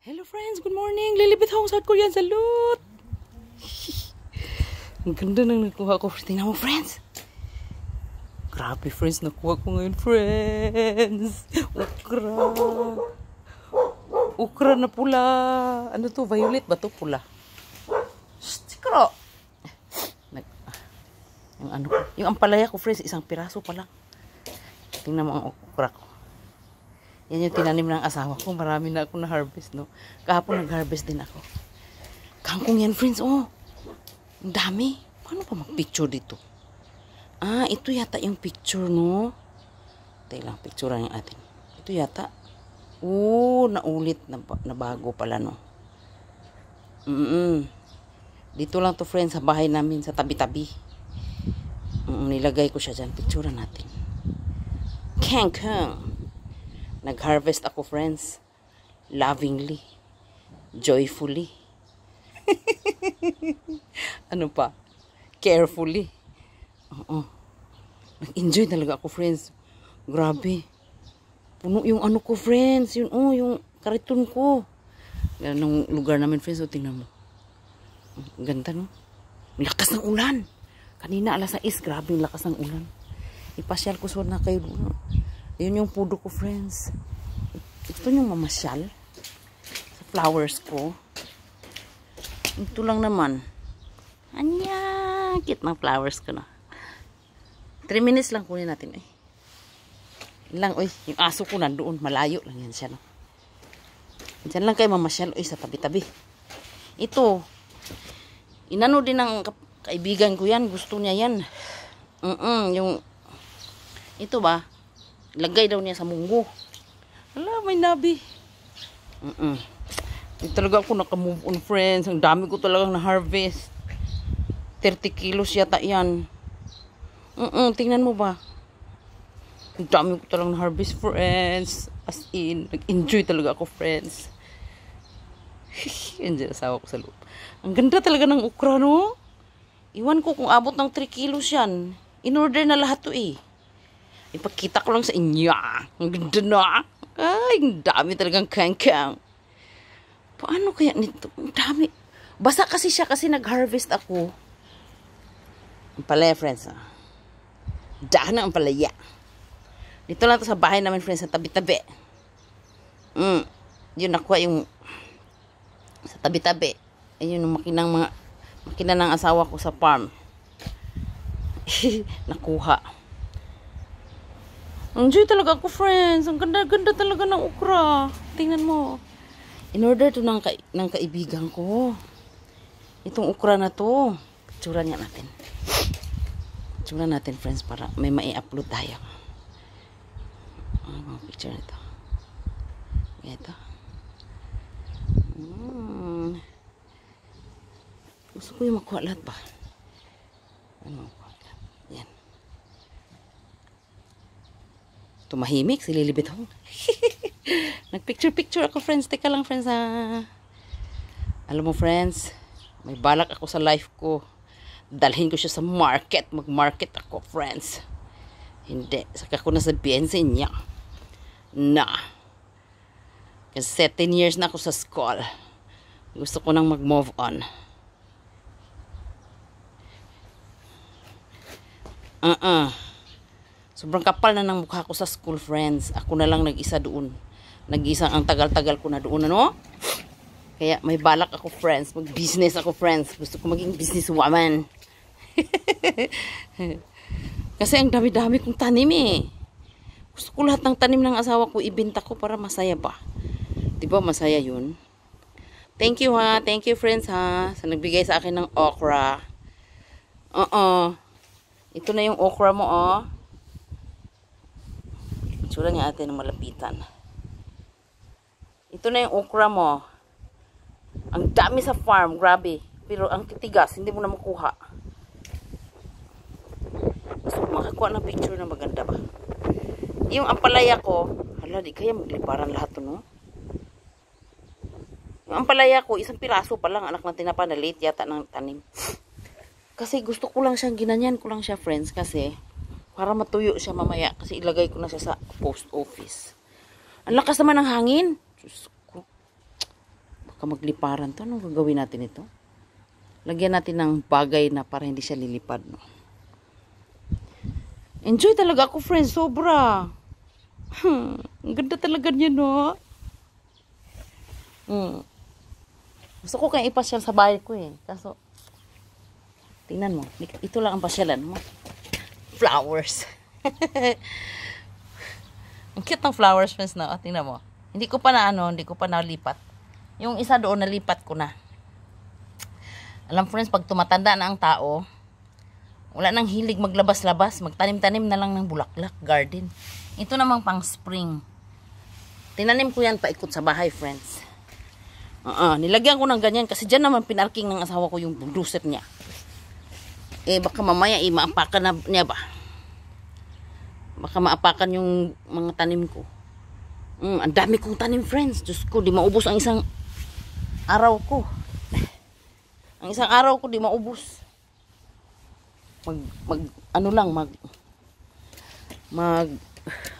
Hello friends, good morning! Lilibit ako South Korean salute! Ang ganda nang nakuha ko. Tingnan mo friends! Grabe friends, nakuha ko ngayon friends! Ukra! Ukra na pula! Ano to? Violet ba to? Pula? Sikro! Nag yung ano ko. Yung ampalaya ko friends, isang piraso pa lang. Tingnan mo ang ukra ko. Yan yung tinanim ng asawa ko. Marami na ako na-harvest, no? Kahapon nag-harvest din ako. Kangkong yan, friends, oh. Ang dami. Paano pa mag-picture dito? Ah, ito yata yung picture, no? Tayo lang, picture lang atin. Ito yata. Oh, naulit. Nabago pala, no? Mm, -mm. Dito lang to, friends, sa bahay namin, sa tabi-tabi. Mm, nilagay ko siya dyan. Picture natin. Kangkong. Nag-harvest ako, friends. Lovingly. Joyfully. ano pa? Carefully. Oo. Nag-enjoy talaga ako, friends. Grabe. Puno yung ano ko, friends. Yun, oh, yung kariton ko. Ganun lugar namin, friends. O, tingnan mo. ganda, no? Lakas ng ulan. Kanina, alas 6. Grabe yung lakas ng ulan. Ipasyal ko sana kayo doon. Yun yung pudo ko, friends. Ito yung mamasyal. Sa flowers ko. Ito lang naman. Anya! Cute ng flowers ko na. 3 minutes lang kunin natin eh. Lang, oy, yung aso ko nandoon. Malayo lang yan siya, no? Diyan lang kayo mamasyal, oy, sa tabi-tabi. Ito, inano din ng kaibigan ko yan. Gusto niya yan. Mm, -mm yung, ito ba? Lagay daw niya sa munggo. Ala, may nabi. Mm-mm. Di talaga ako naka-move on friends. Ang dami ko talagang na-harvest. 30 kilos yata yan. Mm-mm, tingnan mo ba? Ang dami ko talagang na-harvest friends. As in, nag-enjoy talaga ako friends. Enjoy asawa ko sa loob. Ang ganda talaga ng ukra, no? Iwan ko kung abot ng 3 kilos yan. In order na lahat to eh. Ipakita ko lang sa inyo. Ah. Ang ganda na. Ah. Ay, ang dami talagang kangkang. Paano kaya nito? Ang dami. Basa kasi siya kasi nag-harvest ako. Ang palaya, eh, friends. Ah. Dahan na ang palaya. Dito lang to sa bahay namin, friends. Sa tabi-tabi. Mm. Yun, nakuha yung sa tabi-tabi. Ayun, yung makinang mga makina ng asawa ko sa farm. Nakuha. Ang Enjoy talaga ako, friends. Ang ganda-ganda talaga ng okra. Tingnan mo. In order to ng, ka ng kaibigan ko. Itong okra na to. Tsura niya natin. Tsura natin, friends, para may mai-upload tayo. Ang ah, mga picture nito. Ito. Hmm. Gusto ko yung makuha lahat ba? Ano? Tumahimik, sililibit ako. Nagpicture-picture ako, friends. Teka lang, friends, ha. Alam mo, friends, may balak ako sa life ko. Dalhin ko siya sa market. Mag-market ako, friends. Hindi. Saka ko na sa niya. Na. Kasi 10 years na ako sa school. Gusto ko nang mag-move on. Uh-uh. Sobrang kapal na ng mukha ko sa school friends. Ako na lang nag-isa doon. Nag-isa ang tagal-tagal ko na doon, ano? Kaya may balak ako, friends. Mag-business ako, friends. Gusto ko maging business woman. Kasi ang dami-dami kong tanim eh. Gusto ko lahat ng tanim ng asawa ko ibenta ko para masaya ba. 'Di ba masaya 'yun? Thank you ha. Thank you friends ha sa nagbigay sa akin ng okra. Oo. Uh -uh. Ito na yung okra mo oh. Tsura niya atin ng malapitan. Ito na yung okra mo. Ang dami sa farm, grabe. Pero ang titigas, hindi mo na makuha. Mas makakuha ng picture na maganda ba? Yung ampalaya ko, hala, di kaya magliparan lahat to, no? Yung ampalaya ko, isang piraso pa lang, anak ng tinapa na late yata ng tanim. kasi gusto ko lang siyang ginanyan ko lang siya, friends, kasi para matuyo siya mamaya kasi ilagay ko na siya sa post office. Ang lakas naman ng hangin. Diyos ko. Baka magliparan to. Anong gagawin natin ito? Lagyan natin ng bagay na para hindi siya lilipad. No? Enjoy talaga ako, friends. Sobra. Hmm. Ang ganda talaga niya, no? Hmm. Gusto ko kang ipasyal sa bahay ko eh. Kaso, tingnan mo. Ito lang ang pasyalan mo flowers. Ang cute ng flowers friends na. No? Tingnan mo. Hindi ko pa na ano, hindi ko pa nalipat. Yung isa doon nalipat ko na. Alam friends, pag tumatanda na ang tao, wala nang hilig maglabas-labas, magtanim-tanim na lang ng bulaklak garden. Ito namang pang spring. Tinanim ko yan paikot sa bahay friends. Uh -uh, nilagyan ko ng ganyan kasi dyan naman pinarking ng asawa ko yung buduset niya. Eh baka mamaya eh, maapakan na niya ba? Baka maapakan yung mga tanim ko. Mm, ang dami kong tanim friends. Diyos ko, di maubos ang isang araw ko. Ang isang araw ko di maubos. Mag, mag ano lang, mag mag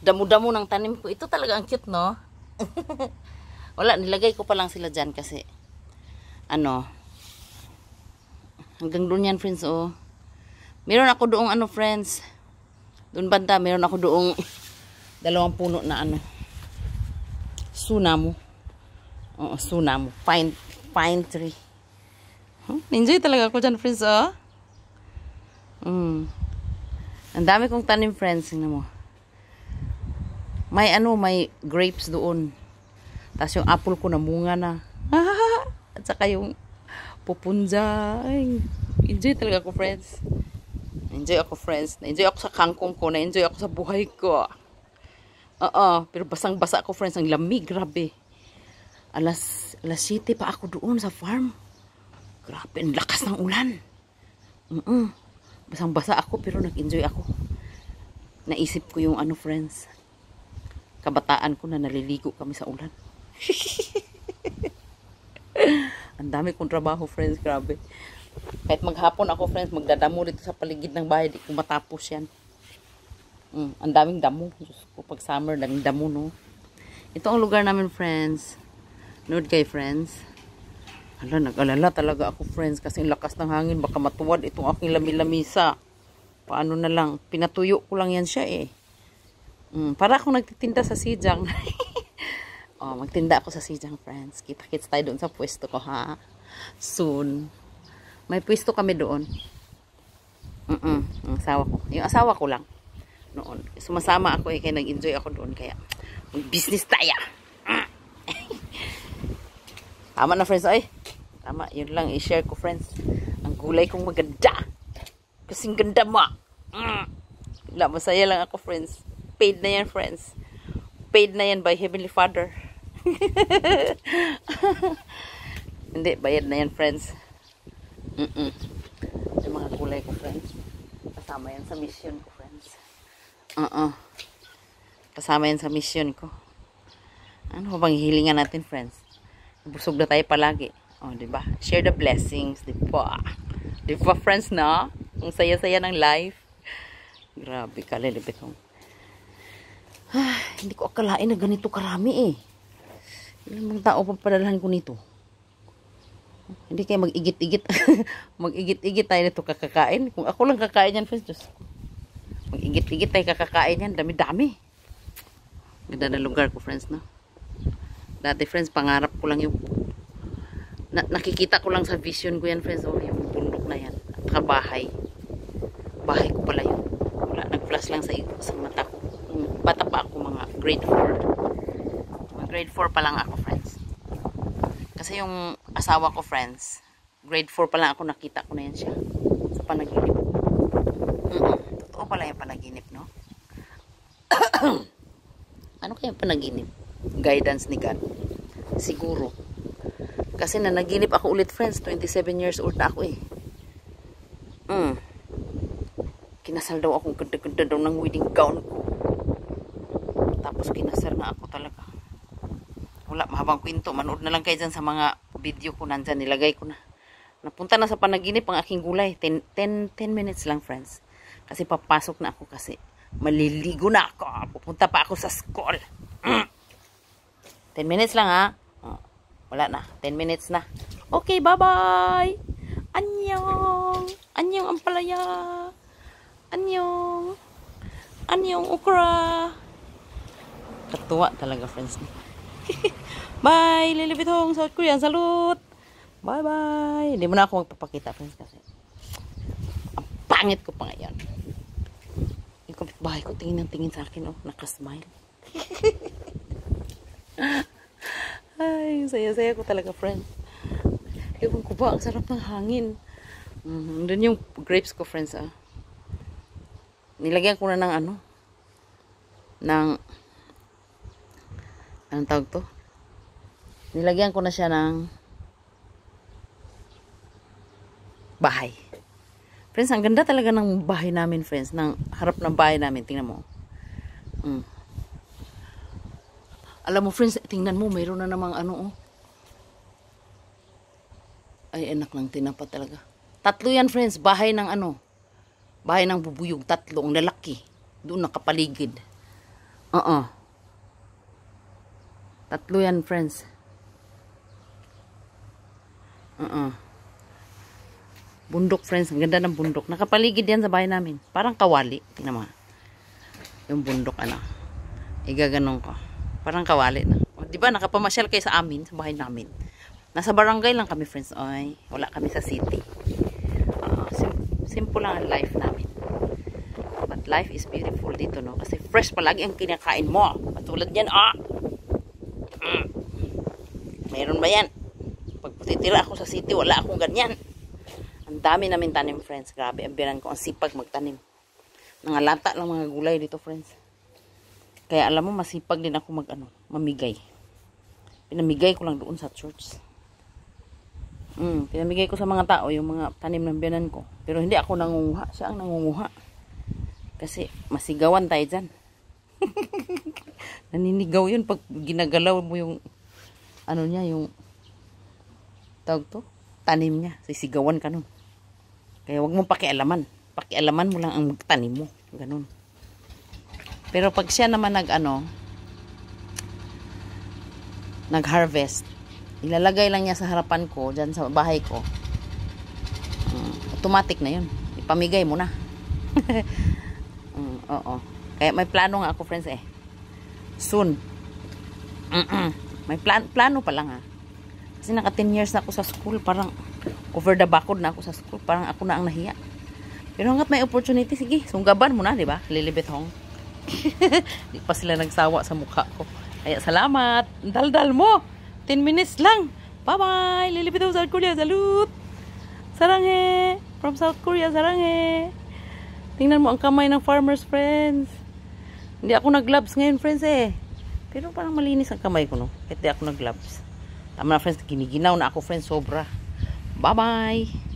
damo-damo ng tanim ko. Ito talaga ang cute, no? Wala, nilagay ko pa lang sila dyan kasi ano hanggang doon yan friends, oh. Meron ako doong ano friends. Doon banta meron ako doong dalawang puno na ano. Sunamo. Oo, sunamo. Pine, pine tree. Huh? Enjoy talaga ako dyan friends, oh. Mm. Ang dami kong tanim friends, tingnan mo. May ano, may grapes doon. Tapos yung apple ko namunga na. At saka yung pupunja. enjoy talaga ko friends. Na-enjoy ako, friends. Na-enjoy ako sa kangkong ko. Na-enjoy ako sa buhay ko. Oo. Uh -uh. Pero basang-basa ako, friends. Ang lamig. Grabe. Alas, alas 7 pa ako doon sa farm. Grabe. Ang lakas ng ulan. Mm -mm. Basang-basa ako pero nag-enjoy ako. Naisip ko yung ano, friends. Kabataan ko na naliligo kami sa ulan. Ang dami kong trabaho, friends. Grabe. Kahit maghapon ako, friends, magdadamo dito sa paligid ng bahay. Di ko matapos yan. Mm, ang daming damo. Diyos ko, pag summer, daming damo, no? Ito ang lugar namin, friends. Nood kay friends. Ala, nag talaga ako, friends. Kasi lakas ng hangin, baka matuwad itong aking lamilamisa. Paano na lang? Pinatuyo ko lang yan siya, eh. Mm, para akong nagtitinda sa sijang. oh, magtinda ako sa sijang, friends. Kita-kits tayo doon sa pwesto ko, ha? Soon. May pwesto kami doon. Mm -mm, ang asawa ko. Yung asawa ko lang. Noon. Sumasama ako eh. Kaya nag-enjoy ako doon. Kaya, may business tayo. Mm. Tama na friends. Ay, tama. Yun lang. I-share ko friends. Ang gulay kong maganda. Kasing ganda mo. Mm. Wala, masaya lang ako friends. Paid na yan friends. Paid na yan by Heavenly Father. Hindi, bayad na yan friends. Mm -mm. Yung mga kulay ko, friends. Kasama yan sa mission ko, friends. Oo. Uh -uh. Kasama yan sa mission ko. Ano bang hilingan natin, friends? Busog na tayo palagi. O, oh, diba? Share the blessings, diba? Diba, friends, na? Ang saya-saya ng life. Grabe ka, lilipit kong. Ah, hindi ko akalain na ganito karami eh. Ilang tao pang padalahan ko nito? Hindi kayo mag-igit-igit. mag-igit-igit tayo nito kakakain. Kung ako lang kakain yan, friends, Diyos. Mag-igit-igit tayo kakakain yan. Dami-dami. Ganda na lugar ko, friends, no? Dati, friends, pangarap ko lang yung... Na nakikita ko lang sa vision ko yan, friends. Oh, yung bundok na yan. At saka bahay. Bahay ko pala yun. Wala, nag-flash lang sa, sa mata ko. Bata pa ako, mga grade 4. Mga grade 4 pa lang ako, friends. Kasi yung asawa ko friends grade 4 pa lang ako nakita ko na yan siya sa panaginip mm -mm. totoo pala yung panaginip no ano kaya panaginip guidance ni God siguro kasi na naginip ako ulit friends 27 years old na ako eh mm. kinasal daw akong ganda-ganda daw ng wedding gown ko tapos kinasal na ako talaga wala mahabang kwento manood na lang kayo dyan sa mga video ko nandyan, nilagay ko na. Napunta na sa panaginip ang aking gulay. 10 minutes lang, friends. Kasi papasok na ako kasi. Maliligo na ako. Pupunta pa ako sa school. 10 mm. minutes lang, ha? Oh, wala na. 10 minutes na. Okay, bye-bye! Anyong! Anyong Ampalaya! palaya! Anyong! Anyong ukra! Katuwa talaga, friends. bye, Lily Bitong, South Korean. Salute! Bye-bye. Hindi mo na ako magpapakita, friends, kasi ang pangit ko pa ngayon. Yung kapitbahay ko, tingin ng tingin sa akin, oh, nakasmile. Ay, saya-saya ko talaga, friends. Ewan ko ba, ang sarap ng hangin. Mm, doon yung grapes ko, friends, ah. Nilagyan ko na ng ano, ng anong tawag to? Nilagyan ko na siya ng bahay. Friends, ang ganda talaga ng bahay namin, friends. Ng harap ng bahay namin. Tingnan mo. Mm. Alam mo, friends, tingnan mo, mayroon na namang ano, oh. Ay, enak lang, tinapa talaga. Tatlo yan, friends. Bahay ng ano. Bahay ng bubuyog. Tatlo. Ang lalaki. Doon nakapaligid. Oo. Uh -uh. Tatlo yan, friends. Uh -uh. Bundok, friends. Ang ganda ng bundok. Nakapaligid yan sa bahay namin. Parang kawali. Tingnan mo. Yung bundok, ano. Igaganon ko. Parang kawali na. O, oh, diba, nakapamasyal kayo sa amin, sa bahay namin. Nasa barangay lang kami, friends. Oy, wala kami sa city. Uh, sim simple lang ang life namin But life is beautiful dito, no? Kasi fresh palagi ang kinakain mo. Patulad yan, ah! Mm. Meron ba yan? Pag titira ako sa city, wala akong ganyan. Ang dami namin tanim, friends. Grabe, ang biran ko. Ang sipag magtanim. Nangalata lang mga gulay dito, friends. Kaya alam mo, masipag din ako mag, ano, mamigay. Pinamigay ko lang doon sa church. Mm, pinamigay ko sa mga tao yung mga tanim ng biyanan ko. Pero hindi ako nangunguha. Siya ang nangunguha. Kasi masigawan tayo dyan. naninigaw yun pag ginagalaw mo yung ano niya, yung tawag to, tanim niya. Sisigawan ka nun. Kaya wag mong pakialaman. Pakialaman mo lang ang magtanim mo. Ganun. Pero pag siya naman nag ano, nag-harvest, ilalagay lang niya sa harapan ko, dyan sa bahay ko. Um, automatic na yun. Ipamigay mo na. um, oo. Kaya eh, may plano nga ako friends eh. Soon. May plan plano pa lang ha. Ah. Kasi naka 10 years na ako sa school. Parang over the backward na ako sa school. Parang ako na ang nahiya. Pero hanggat may opportunity, sige, sunggaban mo na, di ba? Lilibet hong. Di pa sila nagsawa sa mukha ko. Kaya salamat. Daldal mo. 10 minutes lang. Bye-bye. Lilipit ako South Korea. Salut. Sarange. From South Korea, sarange. Tingnan mo ang kamay ng farmer's friends. Hindi ako nag-gloves ngayon, friends eh. Pero parang malinis ang kamay ko, no? Kahit ako nag-gloves. Tama na, friends. Kiniginaw na ako, friends. Sobra. Bye-bye!